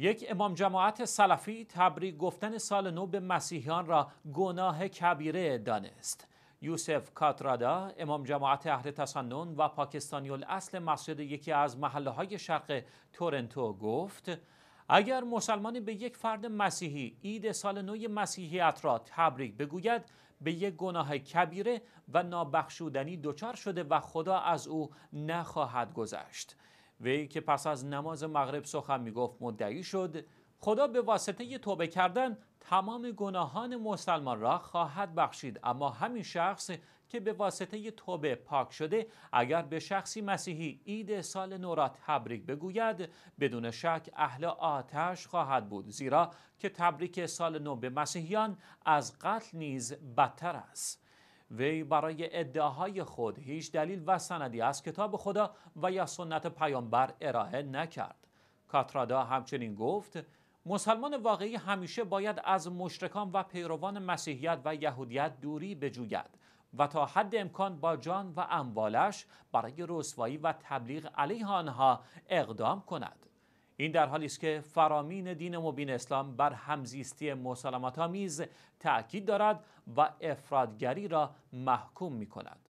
یک امام جماعت سلفی تبریک گفتن سال نو به مسیحیان را گناه کبیره دانست. یوسف کاترادا امام جماعت اهل تسنن و پاکستانی الاصل مسجد یکی از محله های شرق تورنتو گفت اگر مسلمانی به یک فرد مسیحی عید سال نو مسیحیت را تبریک بگوید به یک گناه کبیره و نابخشودنی دچار شده و خدا از او نخواهد گذشت وی که پس از نماز مغرب سخن میگفت مدعی شد خدا به واسطه توبه کردن تمام گناهان مسلمان را خواهد بخشید اما همین شخص که به واسطه توبه پاک شده اگر به شخصی مسیحی عید سال نورا تبریک بگوید بدون شک اهل آتش خواهد بود زیرا که تبریک سال نو به مسیحیان از قتل نیز بدتر است وی برای ادعاهای خود هیچ دلیل و سندی از کتاب خدا و یا سنت پیامبر ارائه نکرد کاترادا همچنین گفت مسلمان واقعی همیشه باید از مشرکان و پیروان مسیحیت و یهودیت دوری بجوید و تا حد امکان با جان و اموالش برای رسوایی و تبلیغ علیه آنها اقدام کند این در حالی است که فرامین دین مبین اسلام بر همزیستی مسالمت‌آمیز تأکید تاکید دارد و افرادگری را محکوم می کند.